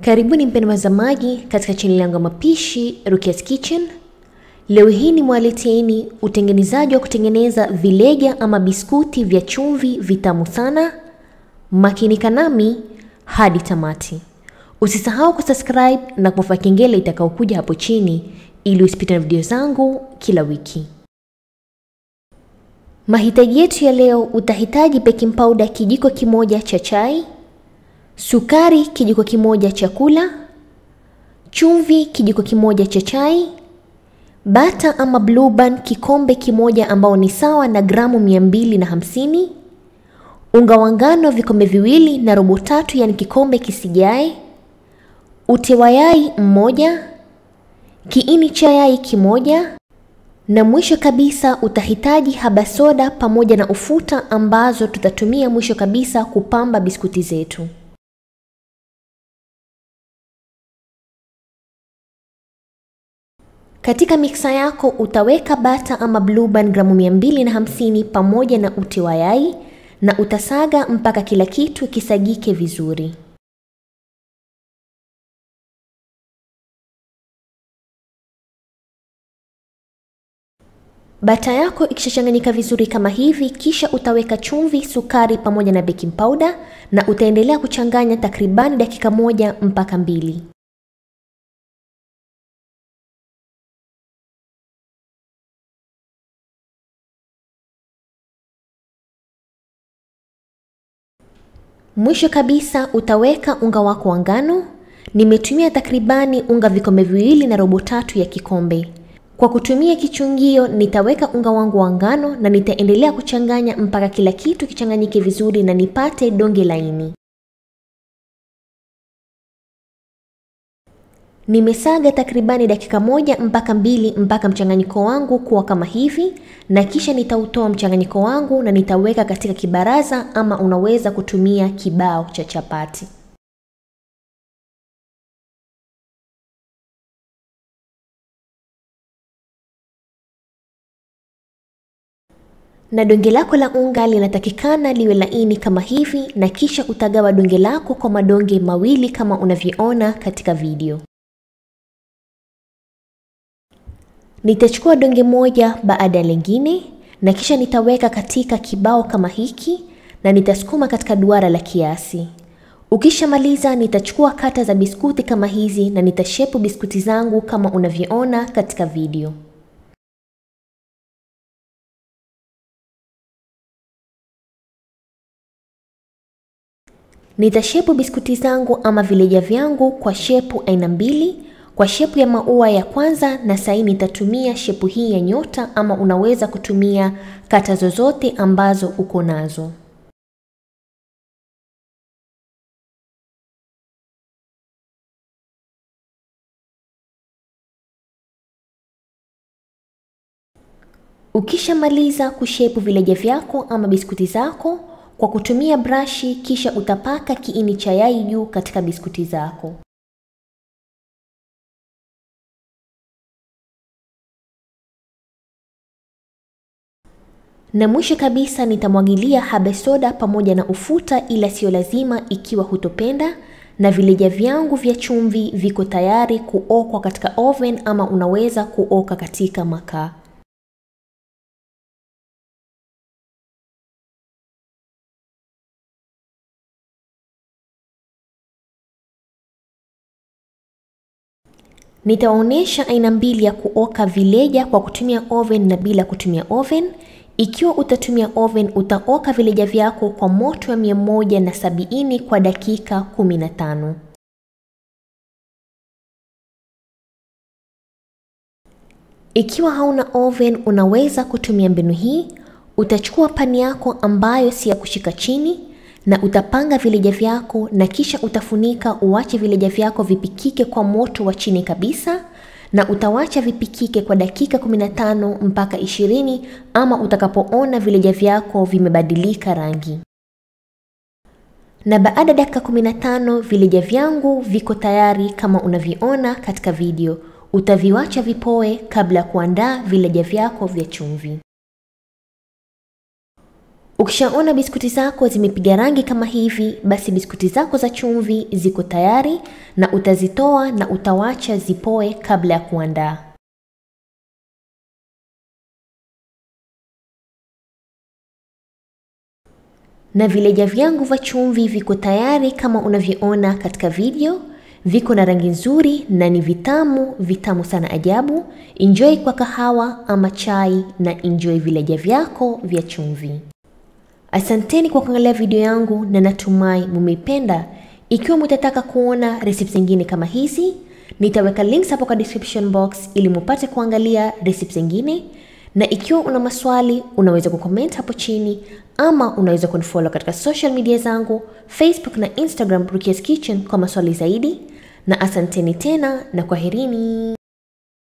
Karibuni mpendwa mtazamaji katika chaneli yangu ya mapishi Rukia's Kitchen. Leo hii ni mwaleteeni utengenezaji wa kutengeneza vilega ama biskuti vya chumvi vitamu sana. Makinika nami hadi tamati. Usisahau kusubscribe na kubofya kengele itakayokuja hapo chini ili usipite na video zangu kila wiki. Mahitaji yetu ya leo, utahitaji baking powder kijiko kimoja cha chai sukari kijiko kimoja cha kula, chumvi kijiko kimoja cha chai, bata ama Blue Band kikombe kimoja ambao ni sawa na gramu 250, unga wa ngano vikombe viwili na robo tatu, yani kikombe kisijae, ute wa yai mmoja, kiini cha yai kimoja, na mwisho kabisa utahitaji habasoda pamoja na ufuta ambazo tutatumia mwisho kabisa kupamba biskuti zetu. Katika miksa yako utaweka bata ama blueband gramu 250 pamoja na uti wa yai na utasaga mpaka kila kitu kisagike vizuri. Bata yako ikishachanganyika vizuri kama hivi, kisha utaweka chumvi, sukari pamoja na baking powder na utaendelea kuchanganya takribani dakika moja mpaka mbili. Mwisho kabisa utaweka unga wako wa ngano. Nimetumia takribani unga vikombe viwili na robo tatu ya kikombe. Kwa kutumia kichungio nitaweka unga wangu wa ngano na nitaendelea kuchanganya mpaka kila kitu kichanganyike vizuri na nipate donge laini. Nimesaga takribani dakika moja mpaka mbili mpaka mchanganyiko wangu kuwa kama hivi, na kisha nitautoa mchanganyiko wangu na nitaweka katika kibaraza, ama unaweza kutumia kibao cha chapati. na donge lako la unga linatakikana liwe laini kama hivi, na kisha utagawa donge lako kwa madonge mawili kama unavyoona katika video. Nitachukua donge moja baada ya lingine na kisha nitaweka katika kibao kama hiki na nitasukuma katika duara la kiasi. Ukishamaliza nitachukua kata za biskuti kama hizi na nitashepu biskuti zangu kama unavyoona katika video. Nitashepu biskuti zangu ama vileja vyangu kwa shepu aina mbili kwa shepu ya maua ya kwanza na saini nitatumia shepu hii ya nyota ama unaweza kutumia kata zozote ambazo uko nazo. Ukishamaliza kushepu vileja vyako ama biskuti zako kwa kutumia brashi kisha utapaka kiini cha yai juu katika biskuti zako. Na mwisho kabisa nitamwagilia habe soda pamoja na ufuta, ila siyo lazima ikiwa hutopenda. Na vileja vyangu vya chumvi viko tayari kuokwa katika oven, ama unaweza kuoka katika makaa. Nitaonesha aina mbili ya kuoka vileja kwa kutumia oven na bila kutumia oven. Ikiwa utatumia oven, utaoka vileja vyako kwa moto wa mia moja na sabiini kwa dakika kumi na tano. Ikiwa hauna oven, unaweza kutumia mbinu hii. Utachukua pani yako ambayo si ya kushika chini na utapanga vileja vyako na kisha utafunika uache vileja vyako vipikike kwa moto wa chini kabisa na utawacha vipikike kwa dakika 15 mpaka 20 ama utakapoona vileja vyako vimebadilika rangi. Na baada dakika 15 vileja vyangu viko tayari kama unavyoona katika video. Utaviwacha vipoe kabla ya kuandaa vileja vyako vya chumvi. Ukishaona biskuti zako zimepiga rangi kama hivi, basi biskuti zako za chumvi ziko tayari na utazitoa na utawacha zipoe kabla ya kuandaa. Na vileja vyangu vya chumvi viko tayari kama unavyoona katika video. Viko na rangi nzuri na ni vitamu vitamu sana ajabu. Enjoy kwa kahawa ama chai na enjoy vileja vyako vya chumvi. Asanteni kwa kuangalia video yangu na natumai mumeipenda. Ikiwa mutataka kuona recipes zingine kama hizi, nitaweka links hapo kwa description box ili mupate kuangalia recipes zingine, na ikiwa una maswali unaweza kucomment hapo chini ama unaweza kunifollow katika social media zangu Facebook na Instagram Rukia's Kitchen kwa maswali zaidi. Na asanteni tena na kwaherini.